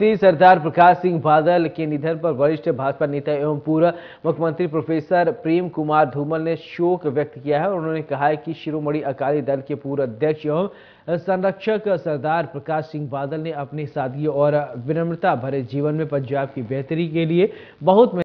श्री सरदार प्रकाश सिंह बादल के निधन पर वरिष्ठ भाजपा नेता एवं पूर्व मुख्यमंत्री प्रोफेसर प्रेम कुमार धूमल ने शोक व्यक्त किया है और उन्होंने कहा है कि शिरोमणि अकाली दल के पूर्व अध्यक्ष एवं संरक्षक सरदार प्रकाश सिंह बादल ने अपनी सादगी और विनम्रता भरे जीवन में पंजाब की बेहतरी के लिए बहुत